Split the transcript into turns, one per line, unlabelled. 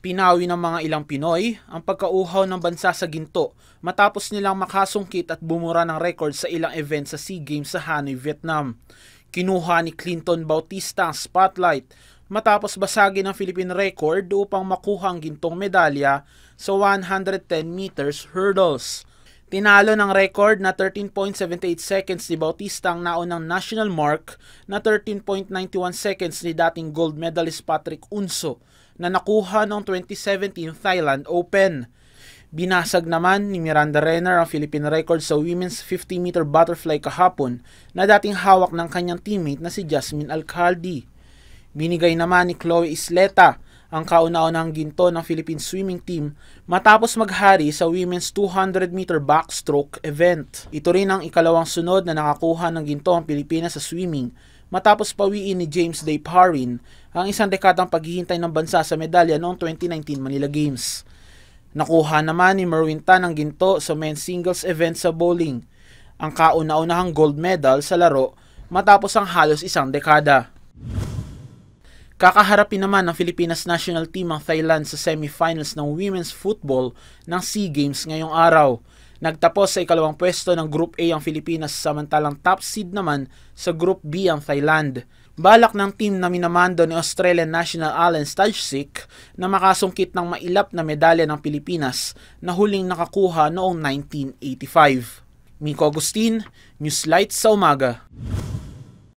Pinawi ng mga ilang Pinoy ang pagkauhaw ng bansa sa ginto matapos nilang makasungkit at bumura ng record sa ilang event sa SEA Games sa Hanoi, Vietnam. Kinuha ni Clinton Bautista ang spotlight matapos basagin ang Philippine record upang makuha ang gintong medalya sa 110 meters hurdles. Tinalo ng record na 13.78 seconds ni Bautista ang naunang national mark na 13.91 seconds ni dating gold medalist Patrick Unso na nakuha noong 2017 Thailand Open. Binasag naman ni Miranda Renner ang Philippine record sa women's 50-meter butterfly kahapon na dating hawak ng kanyang teammate na si Jasmine Alcaldi. Binigay naman ni Chloe Isleta ang kauna-unahang ginto ng Philippine swimming team matapos maghari sa women's 200-meter backstroke event. Ito rin ang ikalawang sunod na nakakuha ng ginto ang Pilipinas sa swimming matapos pawiin ni James Day Parrin ang isang dekadang paghihintay ng bansa sa medalya noong 2019 Manila Games. Nakuha naman ni Merwin Tan ang ginto sa men's singles event sa bowling, ang kauna-unahang gold medal sa laro matapos ang halos isang dekada. Kakaharapin naman ng Pilipinas national team ang Thailand sa semifinals ng women's football ng SEA Games ngayong araw Nagtapos sa ikalawang pwesto ng Group A ang Pilipinas samantalang top seed naman sa Group B ang Thailand. Balak ng team na minamando ni Australian National Allen Stajcic na makasungkit ng mailap na medalya ng Pilipinas na huling nakakuha noong 1985. Miko Agustin, Newslight sa umaga.